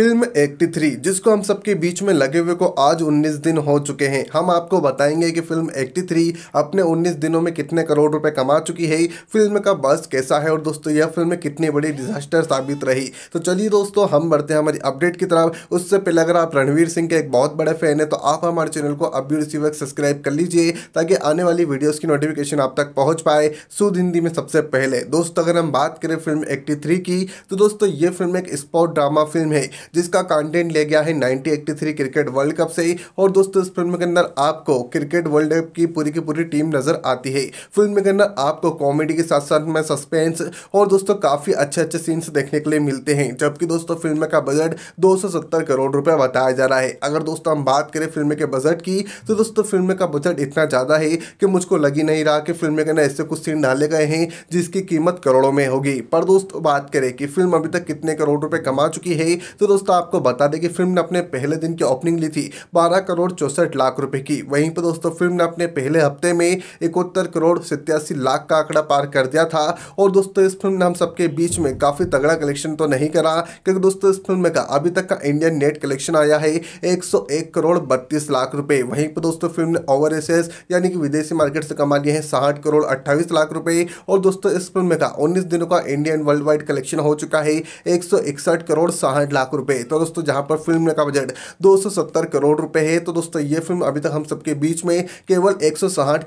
film 83 जिसको हम सबके बीच में लगे हुए को आज 19 दिन हो चुके हैं हम आपको बताएंगे कि फिल्म 83 अपने 19 दिनों में कितने करोड़ रुपए कमा चुकी है फिल्म का बस कैसा है और दोस्तों यह फिल्म कितनी बड़ी डिजास्टर साबित रही तो चलिए दोस्तों हम बढ़ते हैं हमारी अपडेट की तरफ उससे पहले अगर आप रणवीर सिंह के एक बहुत बड़े फैन है तो आप हमारे चैनल को अब भी उसी वक्त सब्सक्राइब कर लीजिए ताकि आने वाली वीडियोज़ की नोटिफिकेशन आप तक पहुँच पाए सुध हिंदी में सबसे पहले दोस्तों अगर हम बात करें फिल्म एट्टी की तो दोस्तों ये फिल्म एक स्पोर्ट ड्रामा फिल्म है जिसका कंटेंट ले गया है नाइनटीन क्रिकेट वर्ल्ड कप से और दोस्तों इस फिल्म के अंदर आपको क्रिकेट वर्ल्ड कप की पूरी की पूरी टीम नजर आती है फिल्म के अंदर आपको कॉमेडी के साथ साथ में सस्पेंस और दोस्तों काफ़ी अच्छे अच्छे सीन्स देखने के लिए मिलते हैं जबकि दोस्तों फिल्म का बजट दो करोड़ रुपए बताया जा रहा है अगर दोस्तों हम बात करें फिल्म के बजट की तो दोस्तों फिल्म का बजट इतना ज़्यादा है कि मुझको लग ही नहीं रहा कि फिल्म के अंदर ऐसे कुछ सीन डाले गए हैं जिसकी कीमत करोड़ों में होगी पर दोस्तों बात करें कि फिल्म अभी तक कितने करोड़ रुपये कमा चुकी है तो दोस्तों आपको बता दें कि फिल्म ने अपने पहले दिन की ओपनिंग ली थी बारह करोड़ चौसठ लाख रुपए की वहीं पर दोस्तों फिल्म ने अपने पहले हफ्ते में इकहत्तर करोड़ सत्यासी लाख का आंकड़ा पार कर दिया था और दोस्तों इस फिल्म ने हम सबके बीच में काफ़ी तगड़ा कलेक्शन तो नहीं करा क्योंकि दोस्तों इस फिल्म का अभी तक का इंडियन नेट कलेक्शन आया है एक करोड़ बत्तीस लाख रुपए वहीं पर दोस्तों फिल्म ने ओवर यानी कि विदेशी मार्केट से कमा लिया है साठ करोड़ अट्ठाईस लाख रुपए और दोस्तों इस फिल्म का उन्नीस दिनों का इंडियन वर्ल्ड वाइड कलेक्शन हो चुका है एक करोड़ साठ लाख रुपए तो दोस्तों जहां पर फिल्म का बजट 270 करोड़ रुपए है तो दोस्तों ये फिल्म अभी तक हम सबके बीच में केवल एक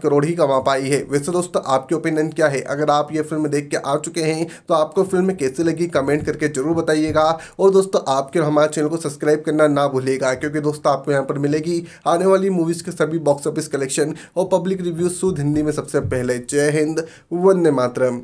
करोड़ ही कमा पाई है वैसे दोस्तों आपके ओपिनियन क्या है अगर आप ये फिल्म देख के आ चुके हैं तो आपको फिल्म कैसी लगी कमेंट करके जरूर बताइएगा और दोस्तों आपके हमारे चैनल को सब्सक्राइब करना ना भूलेगा क्योंकि दोस्तों आपको यहाँ पर मिलेगी आने वाली मूवीज़ के सभी बॉक्स ऑफिस कलेक्शन और पब्लिक रिव्यू शुद्ध हिंदी में सबसे पहले जय हिंद वंदे मातरम